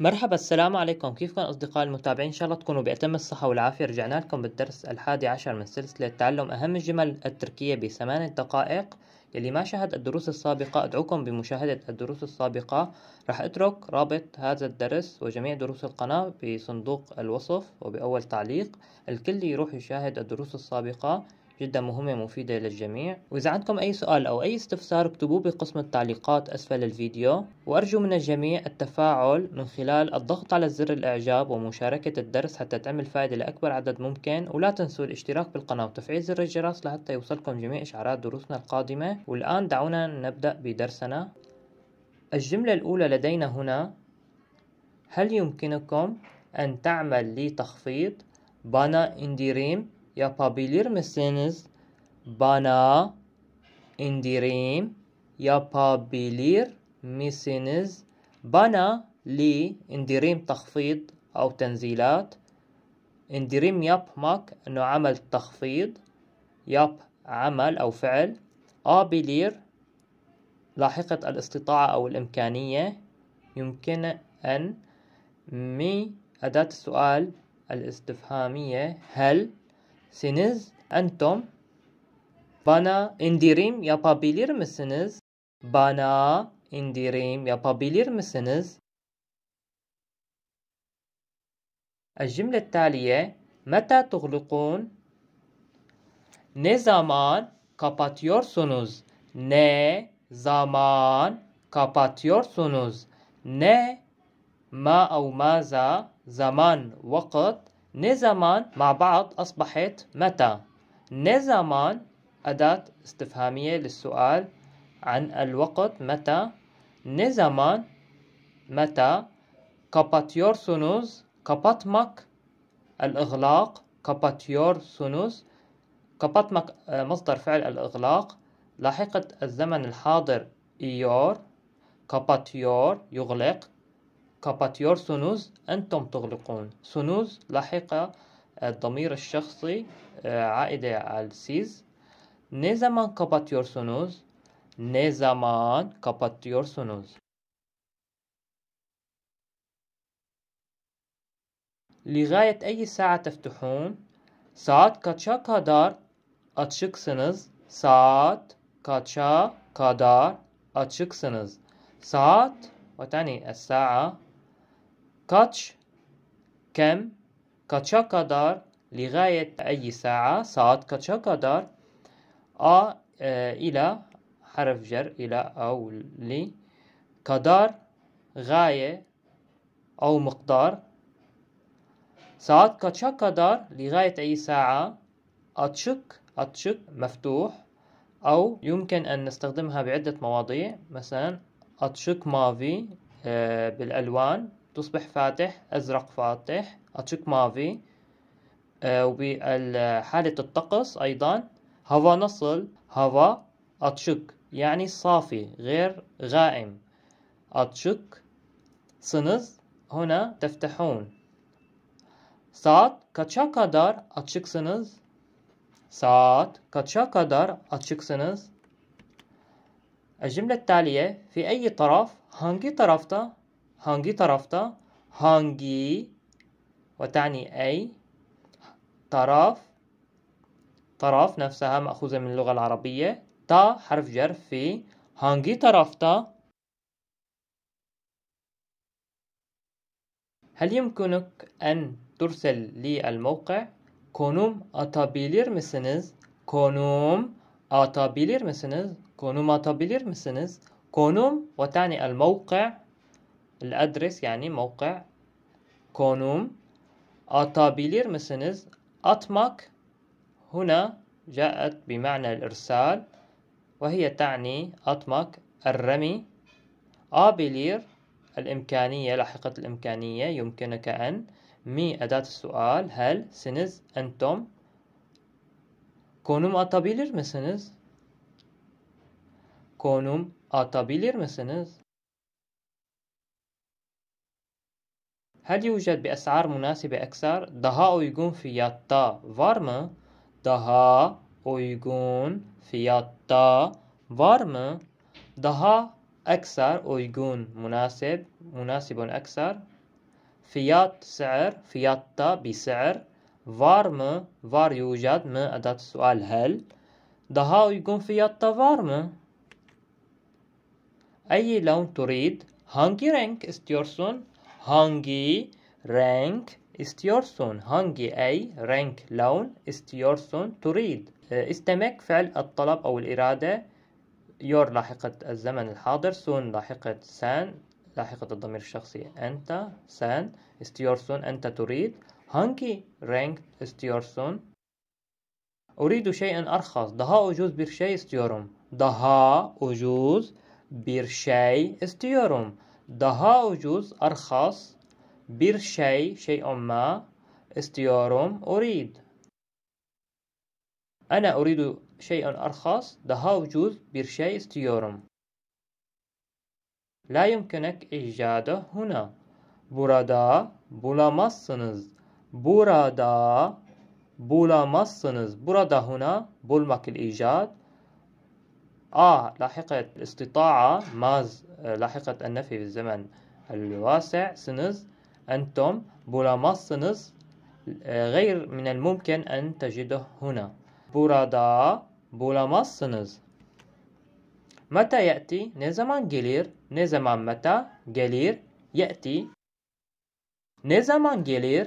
مرحبا السلام عليكم كيفكم أصدقائي المتابعين إن شاء الله تكونوا بأتم الصحة والعافية رجعنا لكم بالدرس الحادي عشر من سلسلة تعلم أهم الجمل التركية بثمان دقائق يلي ما شاهد الدروس السابقة أدعوكم بمشاهدة الدروس السابقة راح أترك رابط هذا الدرس وجميع دروس القناة بصندوق الوصف وبأول تعليق الكل يروح يشاهد الدروس السابقة جدا مهمة مفيدة للجميع وإذا عندكم أي سؤال أو أي استفسار اكتبوه بقسم التعليقات أسفل الفيديو وأرجو من الجميع التفاعل من خلال الضغط على زر الإعجاب ومشاركة الدرس حتى تعمل فائدة لأكبر عدد ممكن ولا تنسوا الاشتراك بالقناة وتفعيل زر الجرس لحتى يوصلكم جميع إشعارات دروسنا القادمة والآن دعونا نبدأ بدرسنا الجملة الأولى لدينا هنا هل يمكنكم أن تعمل لي تخفيض انديريم yapabilir misiniz? Bana indirim yapabilir misiniz? Bana li indirim تخفيض أو تنزيلات اندريم يبمك انه عمل تخفيض يب عمل او فعل ابيلير لاحقة الاستطاعة او الامكانية يمكن ان مي اداة السؤال الاستفهامية هل siniz entom bana indirim yapabilir misiniz? Bana indirim yapabilir misiniz? Cümle التالية متى تغلقون؟ Ne zaman kapatıyorsunuz? Ne zaman kapatıyorsunuz? Ne ma au maza zaman vakit نزمان مع بعض أصبحت متى نزمان أداة استفهامية للسؤال عن الوقت متى نزمان متى kapatıyorsunuz مك الإغلاق kapatıyorsunuz مك آه، مصدر فعل الإغلاق لاحقة الزمن الحاضر إيور يور يغلق kapatıyorsunuz entum tuğlukun. Sunuz lahika e, damir şahsi e, aide al siz. Ne zaman kapatıyorsunuz? Ne zaman kapatıyorsunuz? لغاية أي ساعة تفتحون؟ Saat kaça kadar açıksınız? Saat kaça kadar açıksınız? Saat وتعني الساعة كاتش كم كاتشا kadar لغاية أي ساعة ساعات كاتشا kadar آ إلى حرف جر إلى أو لي كادار غاية أو مقدار ساعات كاتشا kadar لغاية أي ساعة أتشك أتشك مفتوح أو يمكن أن نستخدمها بعدة مواضيع مثلا أتشك مافي بالألوان تصبح فاتح أزرق فاتح أتشك مافي آه، وبحالة الطقس أيضا هوا نصل هوا أتشك يعني صافي غير غائم أتشك سنز هنا تفتحون Saat أتشك سنز açıksınız? Saat kaça أتشك سنز الجملة التالية في أي طرف؟ hangi طرفتا هانجي طرفتا هانجي وتعني أي طرف طرف نفسها مأخوذة من اللغة العربية تا حرف جر في هانجي طرفتا هل يمكنك أن ترسل لي الموقع؟ كونوم أتابيلير مسنز كونوم أتابيلير مسنز كونوم أتابيلير مسنز كونوم وتعني الموقع الادرس يعني موقع كونوم اتابيلير مسنز اتماك هنا جاءت بمعنى الإرسال وهي تعني اتماك الرمي ابيلير الإمكانية لاحقة الإمكانية يمكنك أن مي أداة السؤال هل سنز أنتم كونوم atabilir مسنز كونوم atabilir مسنز هل يوجد بأسعار مناسبة أكثر؟ دها أويغون في ياتا فارما دها أويغون في ياتا فارما دها أكثر أويغون مناسب مناسب أكثر فيات سعر فياتا بسعر فارما فار يوجد ما أداة السؤال هل دها أويغون في ياتا فارما أي لون تريد؟ هانجي رينك استيورسون هانجي رانك استيورسون هانجي أي رانك لون استيورسون تريد استمك فعل الطلب أو الإرادة يور لاحقة الزمن الحاضر سون لاحقة سان لاحقة الضمير الشخصي أنت سان استيورسون أنت تريد هانجي رانك استيورسون أريد شيئا أرخص دها أجوز برشاي استيورم دها أجوز برشاي استيورم daha ucuz أرخص bir şey شيء ما istiyorum أريد أنا أريد شيئا أرخص daha ucuz bir şey istiyorum لا يمكنك إيجاده هنا burada bulamazsınız burada bulamazsınız burada هنا bulmak الإيجاد آ لاحقة الاستطاعة ماز لاحقة النفي في الزمن الواسع سنز أنتم بولاماسنز غير من الممكن أن تجده هنا بولاماس bulamazsınız. متى يأتي نزمان جلير نزمان متى جلير يأتي نزمان جلير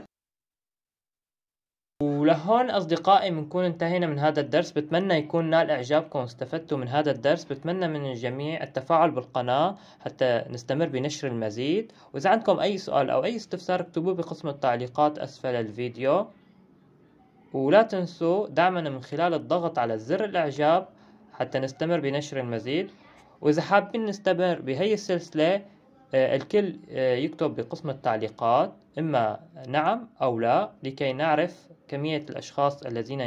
ولهون أصدقائي بنكون انتهينا من هذا الدرس بتمنى يكون نال إعجابكم واستفدتوا من هذا الدرس بتمنى من الجميع التفاعل بالقناة حتى نستمر بنشر المزيد وإذا عندكم أي سؤال أو أي استفسار اكتبوه بقسم التعليقات أسفل الفيديو ولا تنسوا دعمنا من خلال الضغط على زر الإعجاب حتى نستمر بنشر المزيد وإذا حابين نستمر بهي السلسلة آه، الكل آه، يكتب بقسم التعليقات إما نعم أو لا لكي نعرف كمية الأشخاص الذين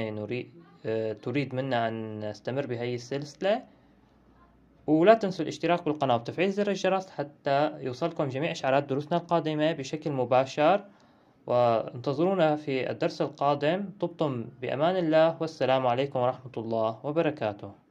آه، تريد منا أن نستمر بهي السلسلة ولا تنسوا الاشتراك بالقناة وتفعيل زر الجرس حتى يوصلكم جميع إشعارات دروسنا القادمة بشكل مباشر وانتظرونا في الدرس القادم طبتم بأمان الله والسلام عليكم ورحمة الله وبركاته